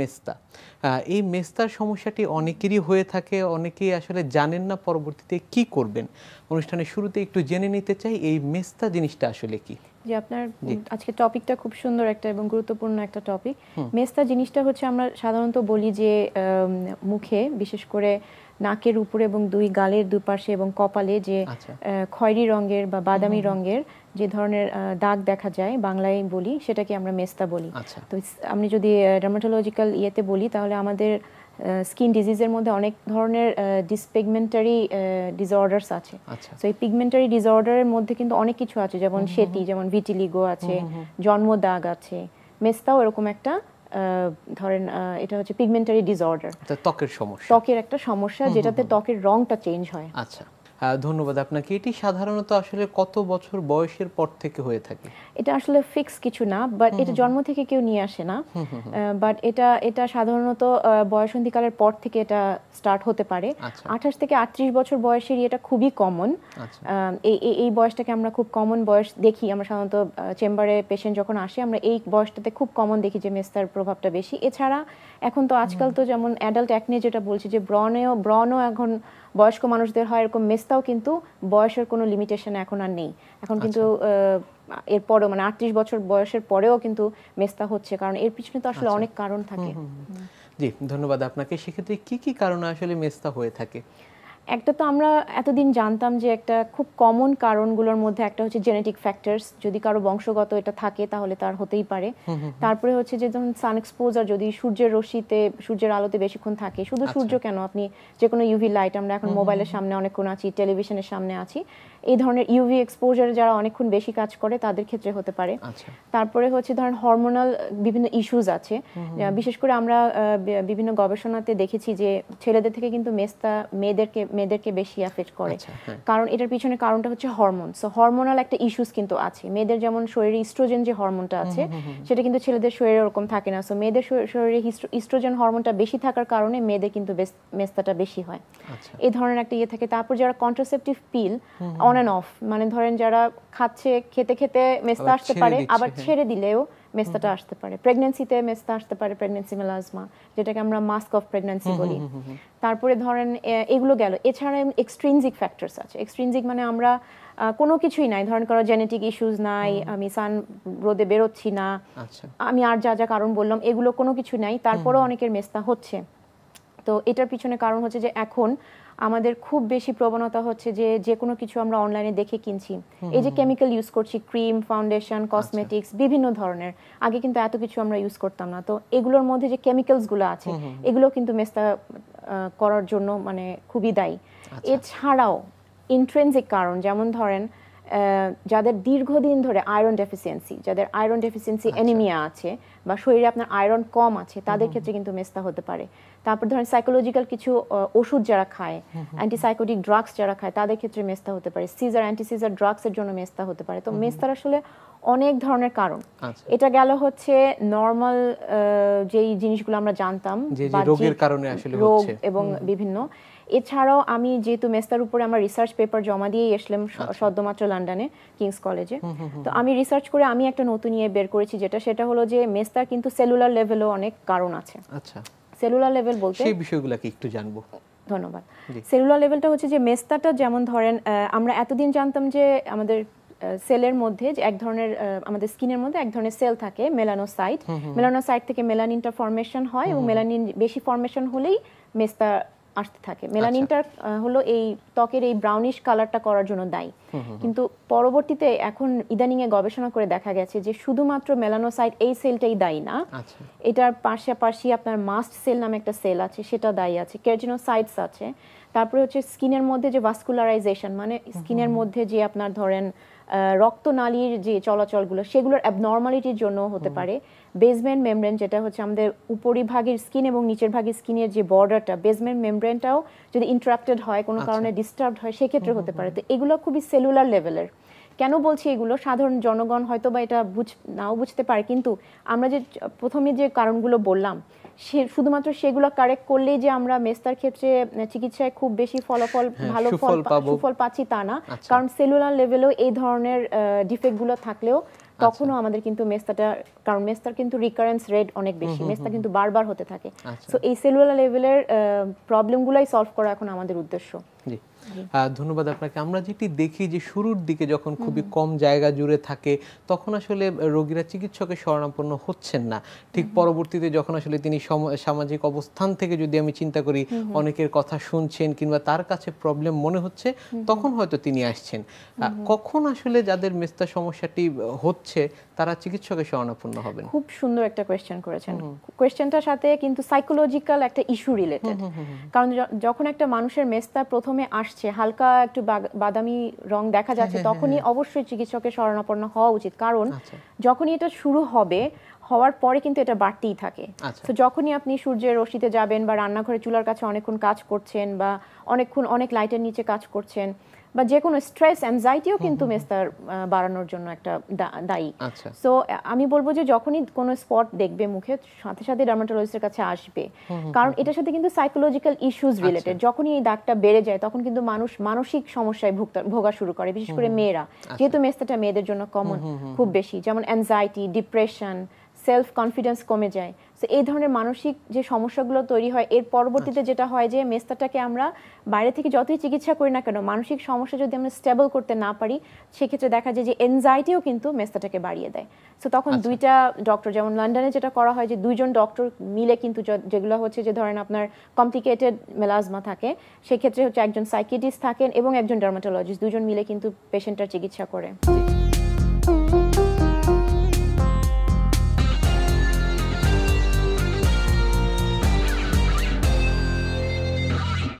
মেস্তা এই মেস্তার সমস্যাটি অনেকেরই হয়ে থাকে অনেকেই আসলে জানেন না পরবর্তীতে কি করবেন অনুষ্ঠানের শুরুতে একটু জেনে নিতে চাই এই মেস্তা জিনিসটা আসলে কী যে আপনার আজকে টপিকটা খুব সুন্দর একটা এবং গুরুত্বপূর্ণ একটা টপিক মেস্তা জিনিসটা হচ্ছে আমরা সাধারণত বলি যে মুখে বিশেষ করে নাকের উপরে এবং দুই গালের দুপাশে এবং কপালে যে আচ্ছা। খয়েরি রঙের বা বাদামি রঙের যে ধরনের দাগ দেখা যায় বাংলায় বলি সেটাকে আমরা মেস্তা বলি আচ্ছা। তো আমি যদি ডার্মাটোলজিক্যাল ইয়েতে বলি তাহলে আমাদের স্কিন ডিজিজের মধ্যে অনেক ধরনের ডিসপিগমেন্টারি ডিসঅর্ডার্স আছে তো আচ্ছা। এই পিগমেন্টারি ডিসঅর্ডারের মধ্যে কিন্তু অনেক কিছু আছে যেমন সেতি যেমন ভিটিলিগো আছে জন্ম দাগ আছে মেস্তাও এরকম একটা ধরেন এটা হচ্ছে পিগমেন্টারি ডিসঅর্ডার ত্বকের সমস্যা ত্বকের একটা সমস্যা যেটাতে ত্বকের রংটা চেঞ্জ হয় আচ্ছা হ্যাঁ, ধন্যবাদ আপনাকে এটি সাধারণত আসলে কত বছর বয়সের পর থেকে হয়ে থাকে এটা আসলে ফিক্স কিছু না বাট এটা জন্ম থেকে কেউ নিয়ে আসে না বাট এটা এটা সাধারণত বয়সন্ধিকালের পর থেকে এটা স্টার্ট হতে পারে আচ্ছা। আঠাশ থেকে আটত্রিশ বছর বয়সের এটা খুবই কমন আচ্ছা। এই বয়সটাকে আমরা খুব কমন বয়স দেখি আমরা সাধারণত চেম্বারে পেশেন্ট যখন আসে আমরা এই বয়সটাতে খুব কমন দেখি যে মেস্তার প্রভাবটা বেশি এছাড়া এখন তো আজকাল তো যেমন অ্যাডাল্ট অ্যাকনে যেটা বলছি যে ব্রনেও ব্রনও এখন বয়স্ক মানুষদের হয় এরকম মেস্তাও কিন্তু বয়সের কোনো লিমিটেশন এখন আর নেই এখন আচ্ছা। কিন্তু এরপরেও মানে আটত্রিশ বছর বয়সের পরেও কিন্তু মেস্তা হচ্ছে কারণ এর পিছনে তো আসলে আচ্ছা। অনেক কারণ থাকে জি ধন্যবাদ আপনাকে সেক্ষেত্রে কি কি কারণে আসলে মেস্তা হয়ে থাকে একটা তো আমরা এতদিন জানতাম যে একটা খুব কমন কারণগুলোর মধ্যে একটা হচ্ছে জেনেটিক ফ্যাক্টরস যদি কারো বংশগত এটা থাকে তাহলে তার হতেই পারে তারপরে হচ্ছে যে ধরুন সান এক্সপোজার যদি সূর্যের রশ্মিতে সূর্যের আলোতে বেশিক্ষণ থাকে শুধু আচ্ছা। সূর্য কেন আপনি যে কোনো ইউভি লাইট আমরা এখন মোবাইলের সামনে অনেকক্ষণ আছি টেলিভিশনের সামনে আছি এই ধরনের ইউভি এক্সপোজার যারা অনেকক্ষণ বেশি কাজ করে তাদের ক্ষেত্রে হতে পারে আচ্ছা। তারপরে হচ্ছে ধরেন হরমোনাল বিভিন্ন ইস্যুজ আছে বিশেষ করে আমরা বিভিন্ন গবেষণাতে দেখেছি যে ছেলেদের থেকে কিন্তু মেস্তা মেয়েদেরকে মেয়েদেরকে বেশি এফেক্ট করে আচ্ছা, হ্যাঁ। কারণ এটার পিছনে কারণটা হচ্ছে হরমোন সো হরমোনাল একটা ইস্যুস কিন্তু আছে মেয়েদের যেমন শরীরে ইস্ট্রোজেন যে হরমোনটা আছে সেটা কিন্তু ছেলেদের শরীরে ওরকম থাকে না সো মেয়েদের শরীরে ইস্ট্রোজেন হরমোনটা বেশি থাকার কারণে মেয়েদের কিন্তু মেস্তাটা বেশি হয় আচ্ছা। এই ধরনের একটা ইয়ে থাকে তারপর যারা contraceptive pill on and off মানে ধরেন যারা খাচ্ছে খেতে খেতে মেস্তা আসতে পারে আবার হ্যাঁ। ছেড়ে দিলেও মেস্তাটা আসতে পারে প্রেগনেন্সিতে মেস্তা আসতে পারে প্রেগনেন্সি মেলাজমা যেটাকে আমরা মাস্ক অফ প্রেগনেন্সি বলি তারপরে ধরেন এগুলো গেল এছাড়া এক্সট্রিনজিক ফ্যাক্টরস আছে এক্সট্রিনজিক মানে আমরা কোনো কিছুই নাই ধরেন কারো জেনেটিক ইস্যুজ নাই আমি সান রোদে বেরোচ্ছি না আচ্ছা। আমি আর যা যা কারণ বললাম এগুলো কোনো কিছু নাই তারপরেও অনেকের মেস্তা হচ্ছে তো এটার পিছনে কারণ হচ্ছে যে এখন আমাদের খুব বেশি প্রবণতা হচ্ছে যে যে কোনো কিছু আমরা অনলাইনে দেখে কিনছি এই যে কেমিক্যাল ইউজ করছি ক্রিম ফাউন্ডেশন কসমেটিক্স বিভিন্ন ধরনের আগে কিন্তু এত কিছু আমরা ইউজ করতাম না তো এগুলোর মধ্যে যে কেমিক্যালসগুলো আছে এগুলো কিন্তু মেস্তা করার জন্য মানে খুবই দায়ী আচ্ছা। এছাড়াও ইন্ট্রেন্সিক কারণ যেমন ধরেন যাদের দীর্ঘদিন ধরে আয়রন ডেফিসিয়েন্সি যাদের আয়রন ডেফিসিয়েন্সি অ্যানিমিয়া আছে বা শরীরে আপনার আয়রন কম আছে তাদের ক্ষেত্রে কিন্তু মেস্তা হতে পারে তারপর ধরেন সাইকোলজিক্যাল কিছু ওষুধ যারা খায় অ্যান্টিসাইকোটিক ড্রাগস যারা খায় তাদের ক্ষেত্রে মেস্তা হতে পারে সিজার অ্যান্টিসিজার ড্রাগসের জন্য মেস্তা হতে পারে তো মেস্তার আসলে অনেক ধরনের কারণ আচ্ছা। এটা গেল হচ্ছে নর্মাল যেই জিনিসগুলো আমরা জানতাম রোগের কারণে আসলে রোগ এবং বিভিন্ন এছাড়াও আমি যেহেতু মেস্তার উপরে আমার রিসার্চ পেপার জমা দিয়েই এসলাম আচ্ছা। সদ্যমাত্র লন্ডনে কিংস কলেজে তো আমি রিসার্চ করে আমি একটা নতুন ইয়ে বের করেছি যেটা সেটা হলো যে মেস্তার কিন্তু সেলুলার লেভেলও অনেক কারণ আছে আচ্ছা সেলুলার লেভেল বলতে সেই বিষয়গুলোকে একটু জানবো ধন্যবাদ সেলুলার লেভেলটা হচ্ছে যে মেস্তাটা যেমন ধরেন আমরা এতদিন জানতাম যে আমাদের সেলের মধ্যে যে এক ধরনের আমাদের স্কিনের মধ্যে এক ধরনের সেল থাকে মেলানোসাইট মেলানোসাইট থেকে মেলানিনটা ফরমেশন হয় এবং মেলানিন বেশি ফর্মেশন হলেই মেস্তা আসতে থাকে মেলানিনটা আচ্ছা। হলো এই ত্বকের এই ব্রাউনিশ কালারটা করার জন্য দায়ী কিন্তু পরবর্তীতে এখন ইদানিং এ গবেষণা করে দেখা গেছে যে শুধুমাত্র মেলানোসাইট এই সেলটাই দায়ী না আচ্ছা। এটার পাশাপাশি আপনার মাস্ট সেল নামে একটা সেল আছে সেটা দায়ী আছে কেরজিনোসাইটস আছে তারপরে হচ্ছে স্কিনের মধ্যে যে ভাস্কুলারাইজেশন মানে স্কিনের মধ্যে যে আপনার ধরেন রক্তনালীর যে চলাচলগুলো সেগুলোর অ্যাবনর্মালিটির জন্য হতে পারে বেসমেন্ট মেমব্রেন যেটা হচ্ছে আমাদের উপরিভাগের স্কিন এবং নিচের ভাগের স্কিনের যে বর্ডারটা বেসমেন্ট মেমব্রেনটাও যদি ইন্টারাপ্টেড হয় কোনো আচ্ছা। কারণে ডিস্টার্বড হয় সেক্ষেত্রে হতে পারে তো এগুলো খুবই সেলুলার লেভেলের কেন বলছি এগুলো সাধারণ জনগণ হয়তো বা এটা বুঝ নাও বুঝতে পারে কিন্তু আমরা যে প্রথমে যে কারণগুলো বললাম সে শুধুমাত্র সেগুলো কারেক্ট করলেই যে আমরা মেস্তার ক্ষেত্রে চিকিৎসায় খুব বেশি ফলাফল হ্যাঁ, ভালো ফল সুফল পাচ্ছি তা না আচ্ছা। কারণ সেলুলার লেভেলেও এই ধরনের ডিফেক্টগুলো থাকলেও আচ্ছা। তখনও আমাদের কিন্তু মেস্তাটা কারণ মেস্তার কিন্তু রিকারেন্স রেট অনেক বেশি মেস্তা কিন্তু বারবার হতে থাকে সো আচ্ছা। এই সেলুলার লেভেলের প্রবলেমগুলোই সলভ করা এখন আমাদের উদ্দেশ্য ধন্যবাদ আপনাকে আমরা যেটি দেখি যে শুরুর দিকে যখন খুবই কম জায়গা জুড়ে থাকে তখন আসলে রোগীরা চিকিৎসকের শরণাপন্ন হচ্ছেন না ঠিক পরবর্তীতে যখন আসলে তিনি সামাজিক অবস্থান থেকে যদি আমি চিন্তা করি অনেকের কথা শুনছেন কিংবা তার কাছে প্রবলেম মনে হচ্ছে তখন হয়তো তিনি আসছেন কখন আসলে যাদের মেস্তা সমস্যাটি হচ্ছে তারা চিকিৎসকের শরণাপন্ন হবেন খুব সুন্দর একটা কোয়েশ্চেন করেছেন কোয়েশ্চেনটার সাথে কিন্তু সাইকোলজিক্যাল একটা ইস্যু রিলেটেড কারণ যখন একটা মানুষের মেস্তা প্রথমে আসছে আসছে হালকা একটু বাদামি রং দেখা যাচ্ছে হ্যাঁ, হ্যাঁ, তখনই হ্যাঁ। অবশ্যই চিকিৎসকের শরণাপন্ন হওয়া উচিত কারণ আচ্ছা। যখনই এটা শুরু হবে হওয়ার পরে কিন্তু এটা বাড়তেই থাকে আচ্ছা। তো যখনই আপনি সূর্যের রশিতে যাবেন বা রান্নাঘরে চুলার কাছে অনেকক্ষণ কাজ করছেন বা অনেকক্ষণ অনেক লাইটের নিচে কাজ করছেন বা যে কোনো স্ট্রেস অ্যাংজাইটিও কিন্তু মেস্তার বাড়ানোর জন্য একটা দায়ী সো আচ্ছা। আমি বলবো যে যখনই কোনো স্পট দেখবে মুখে সাথে সাথে ডার্মাটোলজিস্টের কাছে আসবে কারণ এটার সাথে কিন্তু সাইকোলজিক্যাল ইস্যুজ রিলেটেড যখনই এই দাগটা বেড়ে যায় তখন কিন্তু মানুষ মানসিক সমস্যায় ভোগা শুরু করে বিশেষ করে মেয়েরা আচ্ছা। যেহেতু মেস্তাটা মেয়েদের জন্য কমন খুব বেশি যেমন অ্যাংজাইটি ডিপ্রেশন সেলফ কনফিডেন্স কমে যায় তো এই ধরনের মানসিক যে সমস্যাগুলো তৈরি হয় এর পরবর্তীতে যেটা হয় যে মেস্তাটাকে আমরা বাইরে থেকে যতই চিকিৎসা করি না কেন মানসিক সমস্যা যদি আমরা স্টেবল করতে না পারি সেক্ষেত্রে দেখা যায় যে এনজাইটিও কিন্তু মেস্তাটাকে বাড়িয়ে দেয় সো তখন আচ্ছা। দুইটা ডক্টর যেমন লন্ডনে যেটা করা হয় যে দুইজন ডক্টর মিলে কিন্তু যেগুলো হচ্ছে যে ধরেন আপনার কমপ্লিকেটেড মেলাজমা থাকে সেক্ষেত্রে হচ্ছে একজন সাইকেটিস্ট থাকেন এবং একজন ডার্মাটোলজিস্ট দুজন মিলে কিন্তু পেশেন্টটার চিকিৎসা করে